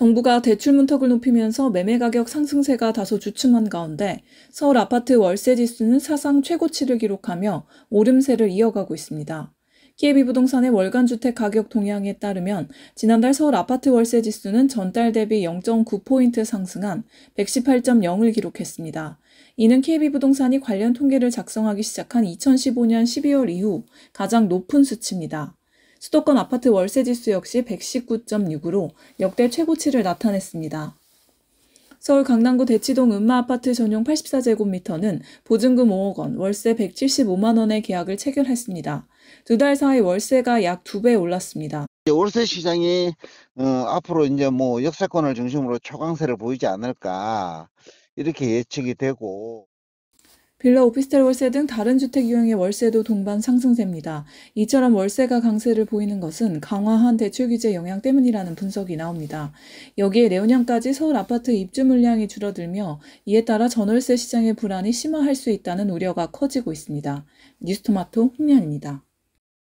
정부가 대출 문턱을 높이면서 매매 가격 상승세가 다소 주춤한 가운데 서울 아파트 월세 지수는 사상 최고치를 기록하며 오름세를 이어가고 있습니다. KB 부동산의 월간 주택 가격 동향에 따르면 지난달 서울 아파트 월세 지수는 전달 대비 0.9포인트 상승한 118.0을 기록했습니다. 이는 KB 부동산이 관련 통계를 작성하기 시작한 2015년 12월 이후 가장 높은 수치입니다. 수도권 아파트 월세 지수 역시 119.6으로 역대 최고치를 나타냈습니다. 서울 강남구 대치동 음마아파트 전용 84제곱미터는 보증금 5억 원, 월세 175만 원의 계약을 체결했습니다. 두 달 사이 월세가 약 두 배 올랐습니다. 월세 시장이 어, 앞으로 이제 뭐 역세권을 중심으로 초강세를 보이지 않을까 이렇게 예측이 되고 빌라 오피스텔 월세 등 다른 주택 유형의 월세도 동반 상승세입니다. 이처럼 월세가 강세를 보이는 것은 강화한 대출 규제 영향 때문이라는 분석이 나옵니다. 여기에 내년까지 서울 아파트 입주 물량이 줄어들며 이에 따라 전월세 시장의 불안이 심화할 수 있다는 우려가 커지고 있습니다. 뉴스토마토 홍련입니다.